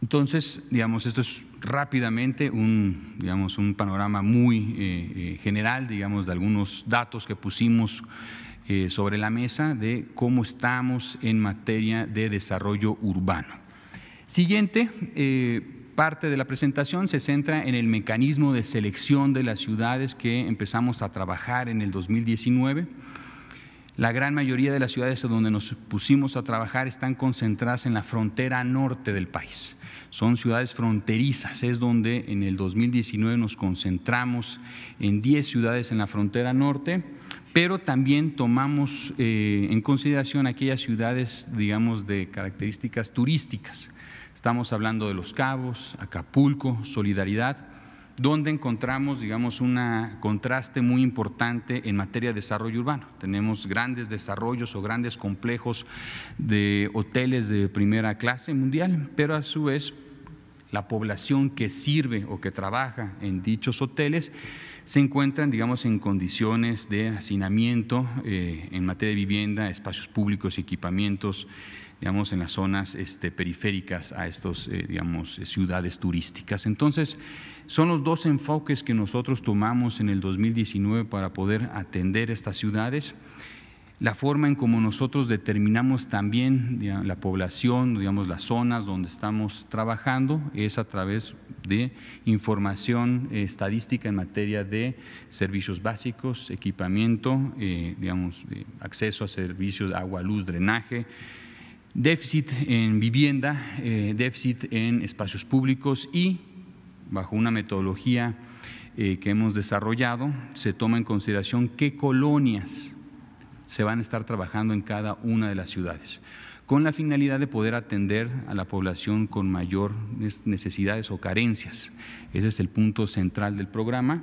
Entonces, digamos, esto es rápidamente un, un panorama muy eh, eh, general, digamos, de algunos datos que pusimos eh, sobre la mesa de cómo estamos en materia de desarrollo urbano. Siguiente, parte de la presentación se centra en el mecanismo de selección de las ciudades que empezamos a trabajar en el 2019. La gran mayoría de las ciudades donde nos pusimos a trabajar están concentradas en la frontera norte del país. Son ciudades fronterizas, es donde en el 2019 nos concentramos en 10 ciudades en la frontera norte, pero también tomamos eh, en consideración aquellas ciudades, digamos, de características turísticas. Estamos hablando de Los Cabos, Acapulco, Solidaridad donde encontramos, digamos, un contraste muy importante en materia de desarrollo urbano. Tenemos grandes desarrollos o grandes complejos de hoteles de primera clase mundial, pero a su vez la población que sirve o que trabaja en dichos hoteles se encuentran, digamos, en condiciones de hacinamiento eh, en materia de vivienda, espacios públicos, equipamientos, digamos, en las zonas este, periféricas a estas, eh, digamos, eh, ciudades turísticas. Entonces, son los dos enfoques que nosotros tomamos en el 2019 para poder atender estas ciudades la forma en cómo nosotros determinamos también la población, digamos las zonas donde estamos trabajando, es a través de información eh, estadística en materia de servicios básicos, equipamiento, digamos, acceso a servicios, de agua, luz, drenaje, déficit en vivienda, eh, déficit en espacios públicos y, bajo una metodología eh, que hemos desarrollado, se toma en consideración qué colonias se van a estar trabajando en cada una de las ciudades, con la finalidad de poder atender a la población con mayor necesidades o carencias. Ese es el punto central del programa